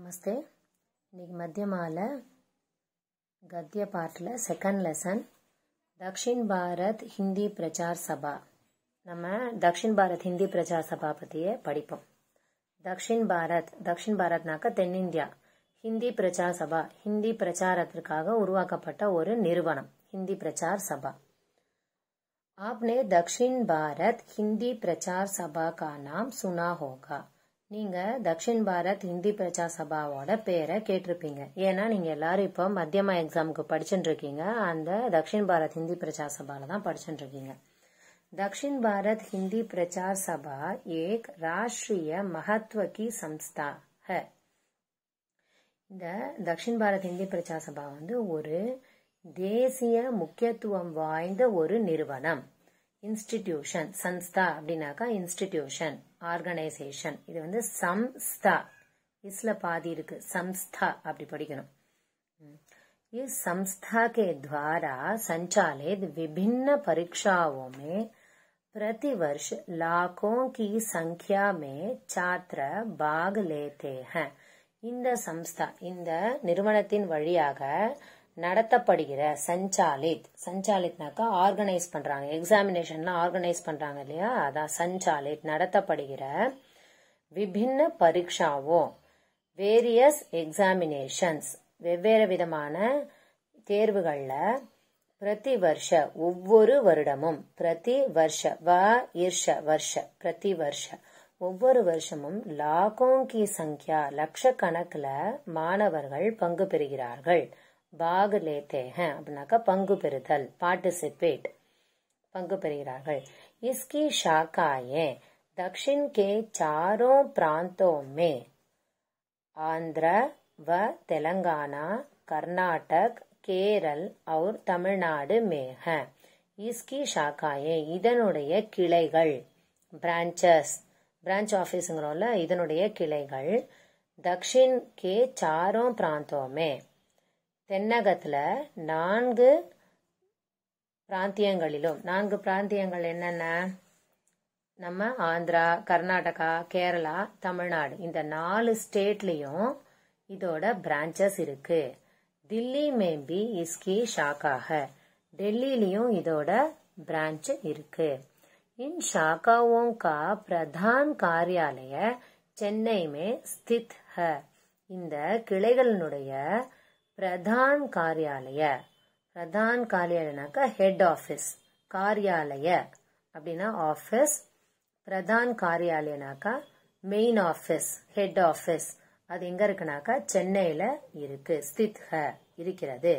Namaste. இன்னைக்கு மத்தியமால கத்திய பாட்டில் செகண்ட் லெசன் தக்ஷின் பாரத் ஹிந்தி பிரச்சார் சபா நம்ம தக்ஷின் பாரத் ஹிந்தி பிரச்சார் சபா பற்றியே படிப்போம் தக்ஷின் பாரத் தக்ஷின் பாரத்னாக்க தென்னிந்தியா ஹிந்தி பிரச்சார் சபா ஹிந்தி பிரச்சாரத்திற்காக உருவாக்கப்பட்ட ஒரு நிறுவனம் ஹிந்தி பிரச்சார் சபா आपने दक्षिण भारत हिंदी प्रचार सभा का नाम सुना होगा நீங்க தக்ஷின் பாரத் ஹிந்தி பிரச்சார சபாவோட பேரை கேட்டிருப்பீங்க ஏன்னா நீங்க எல்லாரும் இப்போ மத்தியமா எக்ஸாமுக்கு படிச்சுட்டு இருக்கீங்க அந்த தக்ஷின் பாரத் ஹிந்தி பிரச்சார சபால தான் படிச்சுட்டு இருக்கீங்க தக்ஷின் பாரத் ஹிந்தி பிரச்சார சபா ஏக் ராஷ்ட்ரிய महत्व की இந்த தக்ஷின் பாரத் ஹிந்தி பிரச்சார சபா வந்து ஒரு தேசிய முக்கியத்துவம் வாய்ந்த ஒரு நிறுவனம் இன்ஸ்டிடியூஷன் சன்ஸ்தா அப்படின்னாக்கா இன்ஸ்டிடியூஷன் ஆர்கனைசேஷன் இது வந்து சம்ஸ்தா இஸ்ல பாதி இருக்கு சம்ஸ்தா அப்படி படிக்கணும் ये संस्था के द्वारा संचालित विभिन्न परीक्षाओं லாக்கோ प्रतिवर्ष लाखों की संख्या हैं இந்த சம்ஸ்தா இந்த நிறுவனத்தின் வழியாக நடத்தப்படுகிற சஞ்சாலித் சஞ்சாலித்னாக்கா ஆர்கனைஸ் பண்றாங்க எக்ஸாமினேஷன் ஆர்கனைஸ் பண்றாங்க இல்லையா அதான் சஞ்சாலித் நடத்தப்படுகிற விபின்ன பரீட்சாவோ வேரியஸ் எக்ஸாமினேஷன்ஸ் வெவ்வேறு விதமான தேர்வுகளில் பிரதி வருஷ ஒவ்வொரு வருடமும் பிரதி வருஷ வ ஈர்ஷ வருஷ பிரதி வருஷ ஒவ்வொரு வருஷமும் லாகோங்கி சங்கியா லட்சக்கணக்கில் மாணவர்கள் பங்கு பெறுகிறார்கள் பாகு லேத்தே அப்படின்னாக்கா பங்கு பெறுதல் பார்ட்டிசிபேட் பங்கு பெறுகிறார்கள் இஸ்கி ஷாக்காயே தக்ஷின் கே சாரோ பிராந்தோமே ஆந்திர வ தெலங்கானா கர்நாடக் கேரள் அவர் தமிழ்நாடு மேக இஸ்கி ஷாக்காயே இதனுடைய கிளைகள் பிரான்ச்சஸ் பிரான்ச் ஆஃபீஸுங்கிறோம்ல இதனுடைய கிளைகள் தக்ஷின் கே சாரோ பிராந்தோமே தென்னகத்தில் நான்கு பிராந்தியங்களிலும் நான்கு பிராந்தியங்கள் என்னென்ன நம்ம ஆந்திரா கர்நாடகா கேரளா தமிழ்நாடு இந்த நாலு ஸ்டேட்லேயும் இதோட பிரான்ச்சஸ் இருக்கு தில்லி மேம்பி இஸ்கி ஷாக்காக டெல்லிலையும் இதோட பிரான்ச் இருக்கு இன் शाखाओं கா பிரதான் காரியாலய சென்னை மே ஸ்தித் ஹ இந்த கிளைகளினுடைய பிரதான் காரியாலய பிரதான் காரியாலயனாக்கா ஹெட் ஆஃபீஸ் காரியாலய அப்படின்னா ஆஃபீஸ் பிரதான் காரியாலயனாக்கா மெயின் ஆஃபீஸ் ஹெட் ஆஃபீஸ் அது எங்க இருக்குனாக்கா சென்னையில இருக்கு ஸ்தித் இருக்கிறது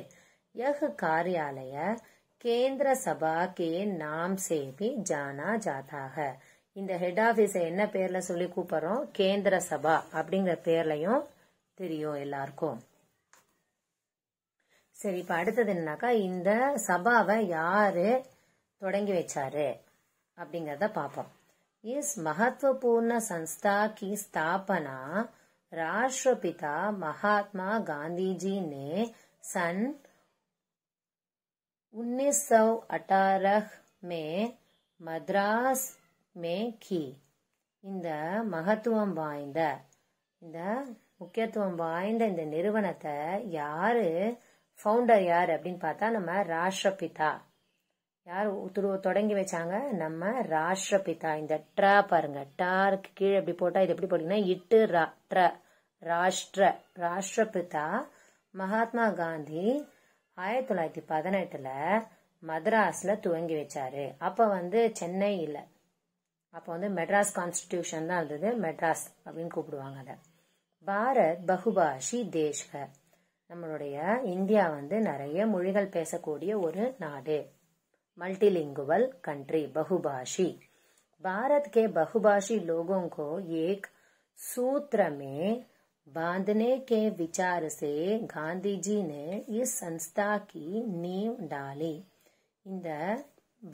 எஹ் காரியாலய கேந்திர சபா கே நாம் சேபி ஜானா ஜாதாக இந்த ஹெட் ஆஃபீஸ என்ன பேர்ல சொல்லி கூப்பிடுறோம் கேந்திர சபா அப்படிங்கிற பேர்லயும் தெரியும் எல்லாருக்கும் சரி இப்போ அடுத்தது என்னன்னாக்கா இந்த சபாவை யாரு தொடங்கி வச்சாரு அப்படிங்கிறத பார்ப்போம் இஸ் மகத்வபூர்ண சன்ஸ்தா கி ஸ்தாபனா ராஷ்டிரபிதா மகாத்மா காந்திஜி நே சன் उन्नीस சௌ அட்டாரஹ் மே மத்ராஸ் மே கி இந்த மகத்துவம் வாய்ந்த இந்த முக்கியத்துவம் வாய்ந்த இந்த நிறுவனத்தை யாரு ஃபவுண்டர் யார் அப்படின்னு பார்த்தா நம்ம ராஷ்டிரபிதா யார் துருவ தொடங்கி வச்சாங்க நம்ம ராஷ்டிரபிதா இந்த ட்ரா பாருங்க டாருக்கு கீழே எப்படி போட்டா இது எப்படி போட்டீங்கன்னா இட்டு ரா ட்ர ராஷ்டிர ராஷ்டிரபிதா மகாத்மா காந்தி ஆயிரத்தி தொள்ளாயிரத்தி பதினெட்டுல மദ്രാஸ்ல துவங்கி வச்சாரு அப்ப வந்து சென்னை இல்ல அப்போ வந்து மெட்ராஸ் கான்ஸ்டிடியூஷன் தான் இருந்தது மெட்ராஸ் அப்படின்னு கூப்பிடுவாங்க அதை பாரத் பகுபாஷி தேஷ்கர் நம்மளுடைய இந்தியா வந்து நிறைய மொழிகள் பேசக்கூடிய ஒரு நாடு மல்டிலிங்குவல் கண்ட்ரி பகுபாஷி பாரத் கே பகுபாஷி லோகோ கோ ஏக் सूत्र பாந்தனே கே के विचार से गांधी जी ने இந்த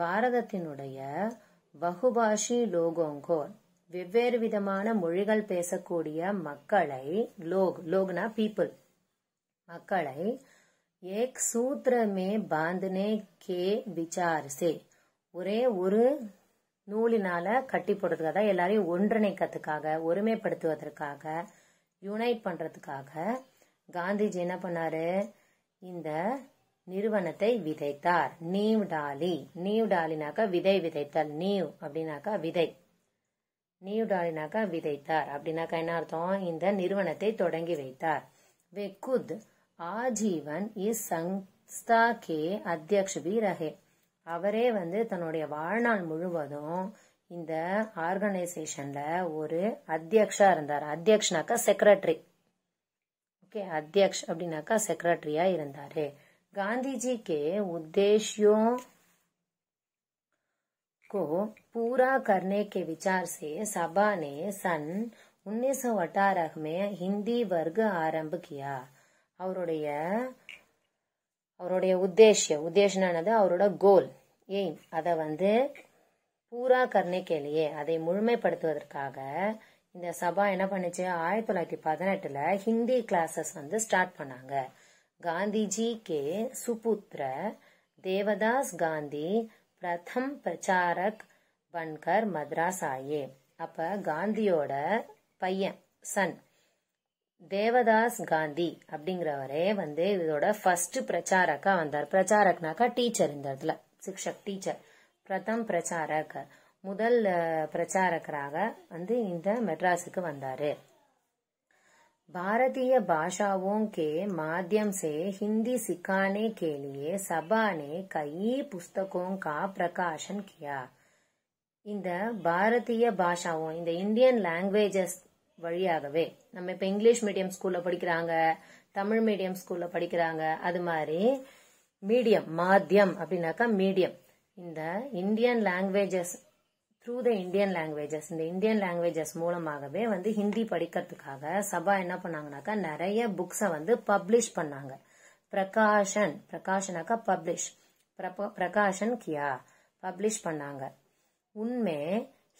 பாரதத்தினுடைய பகுபாஷி லோகோங்கோ வெவ்வேறு விதமான மொழிகள் பேசக்கூடிய மக்களை லோக் லோக்னா பீப்புள் மக்களை ஏக் सूत्र में கே விசார் சே ஒரே ஒரு நூலினால கட்டி போடுறதுக்காக தான் எல்லாரையும் ஒன்றிணைக்கிறதுக்காக ஒருமைப்படுத்துவதற்காக யுனைட் பண்றதுக்காக காந்திஜி என்ன பண்ணாரு இந்த நிறுவனத்தை விதைத்தார் நீவ் டாலி நீவ் டாலினாக்கா விதை விதைத்தல் நீவ் அப்படின்னாக்கா விதை நீவ் டாலினாக்கா விதைத்தார் அப்படின்னாக்கா என்ன அர்த்தம் இந்த நிறுவனத்தை தொடங்கி வைத்தார் வெக்குத் ஆஜீவன் இஸ் சங்ஸ்தா கே அத்தியக்ஷ பி ரஹே அவரே வந்து தன்னுடைய வாழ்நாள் முழுவதும் இந்த ஆர்கனைசேஷன்ல ஒரு அத்தியக்ஷா இருந்தார் அத்தியக்ஷனாக்கா செக்ரட்டரி ஓகே அத்தியக்ஷ் அப்படின்னாக்கா செக்ரட்டரியா இருந்தாரு காந்திஜிக்கு உத்தேஷ்யோ கோ பூரா करने के विचार से सभा ने सन 1918 में हिंदी वर्ग அவருடைய அவருடைய உத்தேஷ்யம் உத்தேசனானது அவரோட கோல் எய்ம் அதை வந்து பூரா கர்ணிக்கலையே அதை முழுமைப்படுத்துவதற்காக இந்த சபா என்ன பண்ணுச்சு ஆயிரத்தி தொள்ளாயிரத்தி பதினெட்டுல ஹிந்தி கிளாஸஸ் வந்து ஸ்டார்ட் பண்ணாங்க காந்திஜி கே சுபுத்ர தேவதாஸ் காந்தி பிரதம் பிரச்சாரக் பன்கர் மத்ராஸ் ஆயே அப்ப காந்தியோட பையன் சன் தேவதாஸ் காந்தி அப்படிங்கிறவரே வந்து இதோட ஃபர்ஸ்ட் பிரச்சாரக்கா வந்தார் பிரச்சாரக்னாக்கா டீச்சர் இந்த இடத்துல சிக்ஷக் டீச்சர் பிரதம் பிரச்சாரக் முதல் பிரச்சாரகராக வந்து இந்த மெட்ராஸுக்கு வந்தாரு பாரதிய भाषाओं கே மாத்தியம் சே ஹிந்தி சிக்கானே கேலியே சபானே கை ने கா பிரகாஷன் கியா இந்த பாரதிய பாஷாவும் இந்த இந்தியன் லாங்குவேஜஸ் வழியாகவே நம்ம இப்போ இங்கிலீஷ் மீடியம் ஸ்கூலில் படிக்கிறாங்க தமிழ் மீடியம் ஸ்கூலில் படிக்கிறாங்க அது மாதிரி மீடியம் மாத்தியம் அப்படின்னாக்கா மீடியம் இந்த Indian languages through the Indian languages இந்த இந்தியன் லாங்குவேஜஸ் மூலமாகவே வந்து ஹிந்தி படிக்கிறதுக்காக சபா என்ன பண்ணாங்கனாக்கா நிறைய புக்ஸை வந்து பப்ளிஷ் பண்ணாங்க பிரகாஷன் பிரகாஷனாக்கா பப்ளிஷ் பிரகாஷன் கியா பப்ளிஷ் பண்ணாங்க உண்மை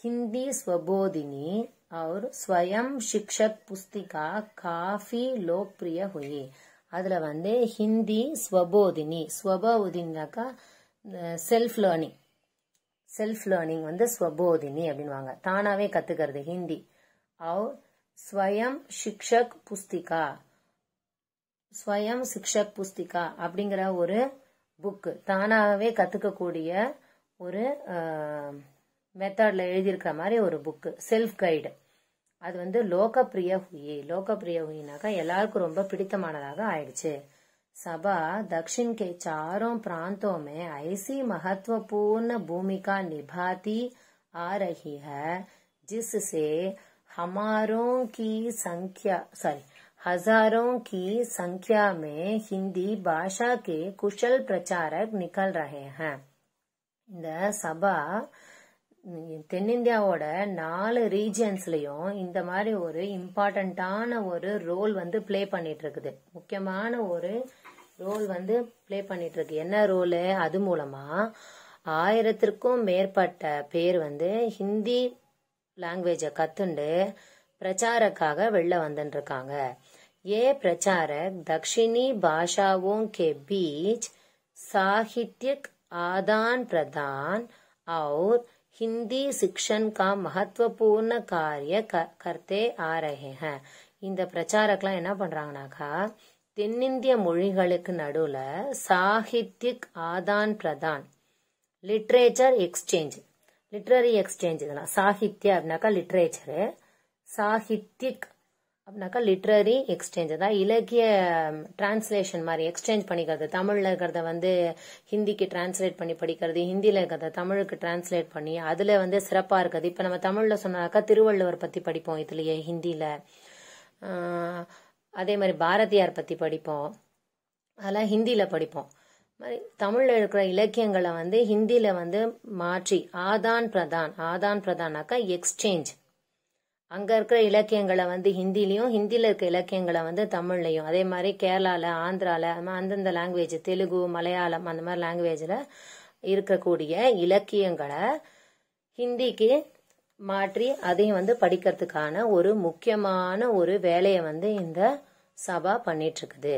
ஹிந்தி ஸ்வபோதினி और स्वयं शिक्षक पुस्तिका काफ़ी लोकप्रिय हुई அதில் வந்து ஹிந்தி ஸ்வபோதினி ஸ்வபோதினாக்கா செல்ஃப் லேர்னிங் செல்ஃப் லேர்னிங் வந்து ஸ்வபோதினி அப்படின்வாங்க தானாகவே கத்துக்கிறது ஹிந்தி அவர் ஸ்வயம் சிக்ஷக் புஸ்திகா ஸ்வயம் சிக்ஷக் புஸ்திகா அப்படிங்கிற ஒரு புக்கு தானாகவே கற்றுக்கக்கூடிய ஒரு மெத்தடில் எழுதியிருக்கிற மாதிரி ஒரு புக்கு செல்ஃப் கைடு அது வந்து லோகப்பிரிய ஹுயி லோகப்பிரிய ஹுயினாக்கா எல்லாருக்கும் ரொம்ப பிடித்தமானதாக ஆயிடுச்சு सभा दक्षिण के चारों प्रांतों में ऐसी महत्वपूर्ण भूमिका निभाती आ रही है जिससे हमारों की संख्या सॉरी हजारों की संख्या में हिंदी भाषा के कुशल प्रचारक निकल रहे हैं இந்த சபா தென்னிந்தியாவோட நாலு ரீஜன்ஸ்லயும் இந்த மாதிரி ஒரு இம்பார்ட்டண்ட்டான ஒரு ரோல் வந்து பிளே பண்ணிட்டு இருக்குது முக்கியமான ஒரு ரோல் வந்து பிளே பண்ணிட்டு இருக்கு என்ன ரோலு அது மூலமா ஆயிரத்திற்கும் மேற்பட்ட பேர் வந்து ஹிந்தி லாங்குவேஜை கத்துண்டு பிரச்சாரக்காக வெளில வந்துருக்காங்க ஏ பிரச்சாரக் தக்ஷினி பாஷாவோ கே பீச் சாகித்யக் ஆதான் பிரதான் அவுர் ஹிந்தி சிக்ஷன் கா மகத்வபூர்ண காரிய கர்த்தே आ रहे இந்த பிரச்சாரக்கெல்லாம் என்ன பண்றாங்கனாக்கா தென்னிந்திய மொழிகளுக்கு நடுவுல சாகித்யிக் ஆதான் பிரதான் லிட்ரேச்சர் எக்ஸ்சேஞ்ச் லிட்ரரி எக்ஸ்சேஞ்ச் இதெல்லாம் சாகித்ய அப்படின்னாக்கா லிட்ரேச்சரு சாகித்யிக் அப்படின்னாக்கா லிட்ரரி எக்ஸ்சேஞ்ச் அதாவது இலக்கிய டிரான்ஸ்லேஷன் மாதிரி எக்ஸ்சேஞ்ச் பண்ணிக்கிறது தமிழில் இருக்கிறத வந்து ஹிந்திக்கு டிரான்ஸ்லேட் பண்ணி படிக்கிறது ஹிந்தியில் இருக்கிறத தமிழுக்கு டிரான்ஸ்லேட் பண்ணி அதில் வந்து சிறப்பாக இருக்குது இப்போ நம்ம தமிழில் சொன்னாக்கா திருவள்ளுவர் பற்றி படிப்போம் இதுலேயே ஹிந்தியில் அதே மாதிரி பாரதியார் பற்றி படிப்போம் அதெல்லாம் ஹிந்தியில் படிப்போம் மாதிரி தமிழில் இருக்கிற இலக்கியங்களை வந்து ஹிந்தியில் வந்து மாற்றி ஆதான் பிரதான் ஆதான் பிரதானாக்கா எக்ஸ்சேஞ்ச் அங்கே இருக்கிற இலக்கியங்களை வந்து ஹிந்திலையும் ஹிந்தியில் இருக்க இலக்கியங்களை வந்து தமிழ்லையும் அதே மாதிரி கேரளாவில் ஆந்திராவில் அந்தந்த லாங்குவேஜ் தெலுங்கு மலையாளம் அந்த மாதிரி லாங்குவேஜில் இருக்கக்கூடிய இலக்கியங்களை ஹிந்திக்கு மாற்றி அதையும் வந்து படிக்கிறதுக்கான ஒரு முக்கியமான ஒரு வேலையை வந்து இந்த சபா பண்ணிட்டு இருக்குது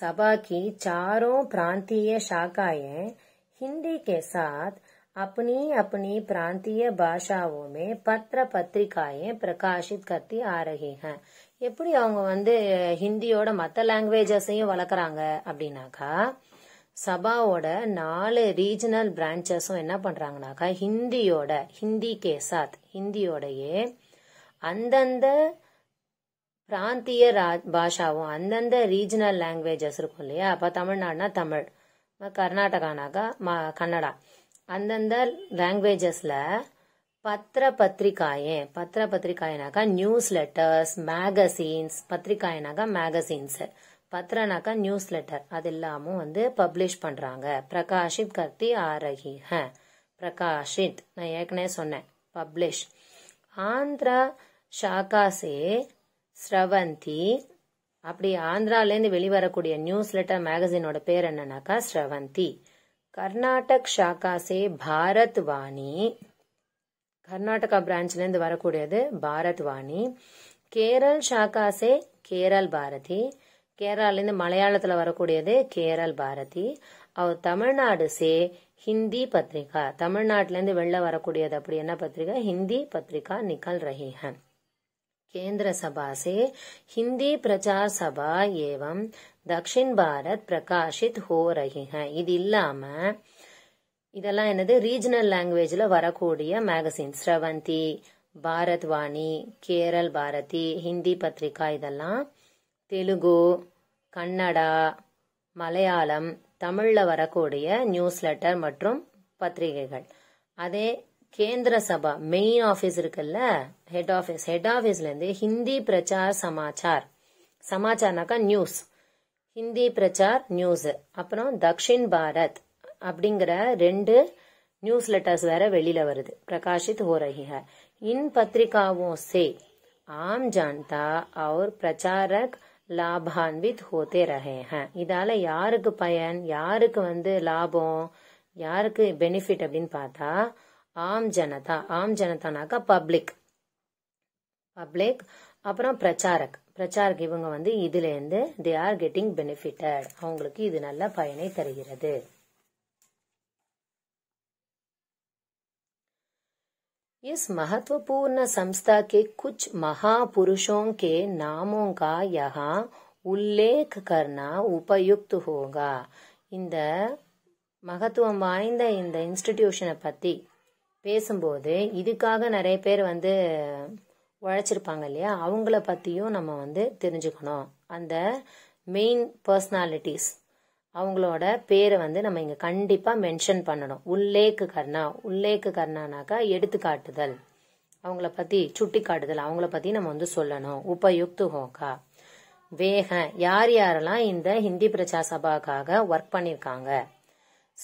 சபாக்கி சாரோ பிராந்திய शाखाएं ஹிந்தி के अपनी अपनी प्रांतीय भाषाओं में पत्र पत्रिकाएं प्रकाशित करती आ रही हैं எப்படி அவங்க வந்து ஹிந்தியோட மற்ற லாங்குவேஜஸையும் வளர்க்குறாங்க அப்படின்னாக்கா சபாவோட நாலு ரீஜனல் பிரான்ச்சஸும் என்ன பண்ணுறாங்கனாக்கா ஹிந்தியோட ஹிந்தி கே சாத் ஹிந்தியோடையே அந்தந்த பிராந்திய பாஷாவும் அந்தந்த ரீஜனல் லாங்குவேஜஸ் இருக்கும் இல்லையா அப்போ தமிழ்நாடுனா தமிழ் கர்நாடகானாக்கா கன்னடா அந்தந்த லாங்குவேஜஸில் பத்திர பத்திரிகாயே பத்திர பத்திரிகாயனாக்கா நியூஸ் லெட்டர்ஸ் மேகசீன்ஸ் பத்திரிகாயனாக்கா மேகசீன்ஸு பத்திரனாக்கா நியூஸ் லெட்டர் அது எல்லாமும் வந்து பப்ளிஷ் பண்ணுறாங்க பிரகாஷித் கர்த்தி ஆரகி ஹ பிரகாஷித் நான் ஏற்கனவே சொன்னேன் பப்ளிஷ் ஆந்திரா ஷாகாசே ஸ்ரவந்தி அப்படி ஆந்திராலேருந்து வெளிவரக்கூடிய நியூஸ் லெட்டர் மேகசினோட பேர் என்னன்னாக்கா ஸ்ரவந்தி கர்நாடக் ஷாக்காசே பாரத் வாணி கர்நாடகா பிரான்ச்லேருந்து வரக்கூடியது பாரத் வாணி கேரள் ஷாக்காசே கேரள் பாரதி கேரளாலேருந்து மலையாளத்தில் வரக்கூடியது கேரள் பாரதி அவர் தமிழ்நாடு சே ஹிந்தி பத்திரிகா தமிழ்நாட்டிலேருந்து வெளில வரக்கூடியது அப்படி என்ன பத்திரிகா ஹிந்தி பத்திரிகா நிகழ் ரஹி केंद्र सभा से हिंदी प्रचार सभा एवं தக்ஷின் பாரத் பிரகாஷித் ஹோ ரஹிஹ இது இல்லாம இதெல்லாம் என்னது ரீஜனல் லாங்குவேஜ்ல வரக்கூடிய மேகசின் ஸ்ரவந்தி பாரத் வாணி கேரள் பாரதி ஹிந்தி பத்திரிகா இதெல்லாம் தெலுங்கு கன்னடா மலையாளம் தமிழ்ல வரக்கூடிய நியூஸ் லெட்டர் மற்றும் பத்திரிகைகள் அதே கேந்திர சபா மெயின் ஆபீஸ் இருக்குல்ல ஹெட் ஆபீஸ் ஹெட் ஆபீஸ்ல இருந்து ஹிந்தி பிரச்சார் சமாச்சார் சமாச்சார்னாக்கா நியூஸ் ஹிந்தி பிரச்சார் நியூஸ் அப்புறம் தக்ஷின் பாரத் அப்படிங்கிற ரெண்டு நியூஸ் லெட்டர்ஸ் வேற வெளியில வருது பிரகாஷித் ஹோ இன் பத்திரிகாவும் சே ஆம் ஜான்தா அவர் பிரச்சாரக் லாபான்வித் ஹோத்தே ரஹே இதால யாருக்கு பயன் யாருக்கு வந்து லாபம் யாருக்கு பெனிஃபிட் அப்படின்னு பார்த்தா ஆம் ஜனதா ஆம் ஜனதானாக்கா பப்ளிக் பப்ளிக் அப்புறம் பிரச்சாரக் பிரச்சாரக் இவங்க வந்து இதுலேருந்து தே ஆர் கெட்டிங் பெனிஃபிட்டட் அவங்களுக்கு இது நல்ல பயனை தருகிறது इस महत्वपूर्ण संस्था के कुछ महापुरुषों के नामों का यहाँ உல்லேக் கர்னா உபயுக்து ஹோகா இந்த மகத்துவம் வாய்ந்த இந்த இன்ஸ்டிடியூஷனை பற்றி பேசும்போது இதுக்காக நிறைய பேர் வந்து உழைச்சிருப்பாங்க இல்லையா அவங்கள பற்றியும் நம்ம வந்து தெரிஞ்சுக்கணும் அந்த மெயின் பர்சனாலிட்டிஸ் அவங்களோட பேரை வந்து நம்ம இங்கே கண்டிப்பாக மென்ஷன் பண்ணணும் உள்ளேக்கு கர்ணா உள்ளேக்கு கர்ணானாக்கா எடுத்துக்காட்டுதல் அவங்கள பற்றி சுட்டி காட்டுதல் அவங்கள பற்றி நம்ம வந்து சொல்லணும் உபயுக்து ஹோகா வேக யார் யாரெல்லாம் இந்த ஹிந்தி பிரச்சார சபாக்காக ஒர்க் பண்ணியிருக்காங்க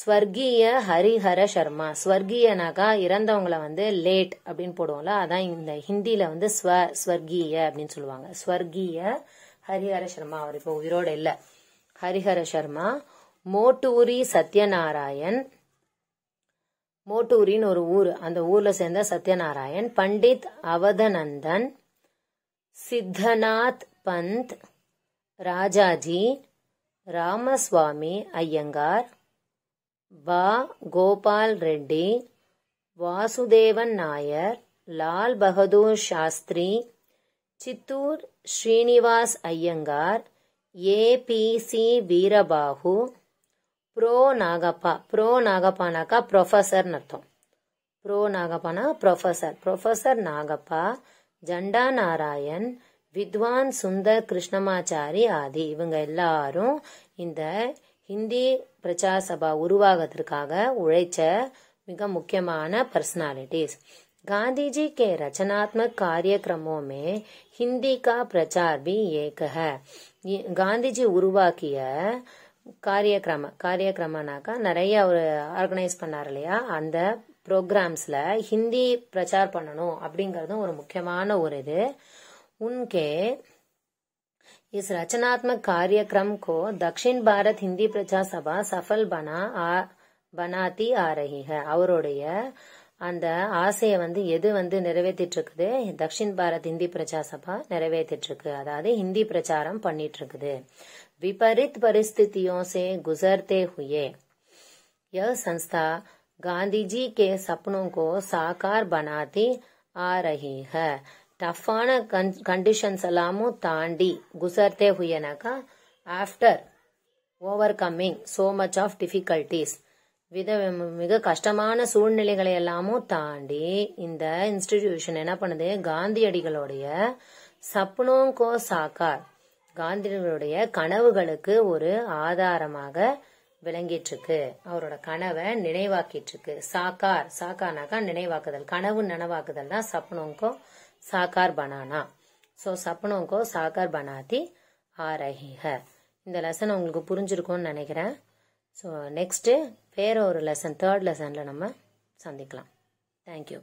ஸ்வர்கீய ஹரிஹர சர்மா ஸ்வர்கீயனாக்கா இறந்தவங்களை வந்து லேட் அப்படின்னு போடுவோம்ல அதான் இந்த ஹிந்தியில வந்து ஸ்வ ஸ்வர்கீய அப்படின்னு சொல்லுவாங்க ஸ்வர்கீய ஹரிஹர சர்மா அவர் இப்போ உயிரோடு இல்லை ஹரிஹர சர்மா மோட்டூரி சத்யநாராயண் மோட்டூரின்னு ஒரு ஊர் அந்த ஊர்ல சேர்ந்த சத்யநாராயண் பண்டித் அவதநந்தன் சித்தநாத் பந்த் ராஜாஜி ராமசுவாமி ஐயங்கார் வா Gopal Reddy Vasudevan Nair Lal Bahadur Shastri Chittoor Srinivas Iyengar A B C Veerabahu pro Nagappa pro நாகப்பானாக்கா ப்ரொஃபசர் அர்த்தம் ப்ரோ நாகப்பானா ப்ரொஃபசர் ப்ரொஃபசர் நாகப்பா ஜண்டா நாராயண் வித்வான் சுந்தர் கிருஷ்ணமாச்சாரி ஆதி இவங்க எல்லாரும் இந்த ஹிந்தி பிரச்சார சபா உருவாகிறதுக்காக உழைச்ச மிக முக்கியமான பர்சனாலிட்டிஸ் காந்திஜி கே ரச்சனாத்மக காரியக்கிரமோமே कार्यक्रमों में हिंदी का प्रचार காந்திஜி உருவாக்கிய காரியக்கிரம காரியக்கிரமனாக்கா நிறைய ஒரு ஆர்கனைஸ் பண்ணார் இல்லையா அந்த ப்ரோக்ராம்ஸில் ஹிந்தி பிரச்சார் பண்ணணும் அப்படிங்கிறதும் ஒரு முக்கியமான ஒரு இது உன்கே इस रचनात्मक कार्यक्रम को दक्षिण भारत हिंदी सभा சபா சஃபல் பனா பனாத்தி आ रही है அவருடைய அந்த ஆசையை வந்து எது வந்து நிறைவேற்றிட்டு இருக்குது தக்ஷின் பாரத் ஹிந்தி பிரச்சா சபா நிறைவேற்றிட்டு இருக்கு அதாவது ஹிந்தி பிரச்சாரம் பண்ணிட்டு இருக்குது விபரீத் பரிஸ்தியோ சே குசர்தே ஹுயே यह காந்திஜி கே जी கோ சாக்கார் को साकार बनाती आ டஃப்பான கன் கண்டிஷன்ஸ் எல்லாமும் தாண்டி குசர்த்தே ஹுயனாக்கா after overcoming so much of difficulties வித மிக கஷ்டமான சூழ்நிலைகளை எல்லாமும் தாண்டி இந்த இன்ஸ்டிடியூஷன் என்ன பண்ணுது காந்தியடிகளுடைய சப்னோங்கோ சாக்கார் காந்தியடிகளுடைய கனவுகளுக்கு ஒரு ஆதாரமாக விளங்கிட்டு இருக்கு அவரோட கனவை நினைவாக்கிட்டு இருக்கு சாக்கார் சாக்கானாக்கா நினைவாக்குதல் கனவு தான் சப்னோங்கோ சாகார் பனானா ஸோ சப்னோங்கோ சாகார் பனாதி ஆரஹிஹ இந்த லெசன் உங்களுக்கு புரிஞ்சிருக்கும்னு நினைக்கிறேன் ஸோ நெக்ஸ்ட்டு வேற ஒரு லெசன் தேர்ட் லெசனில் நம்ம சந்திக்கலாம் தேங்க்யூ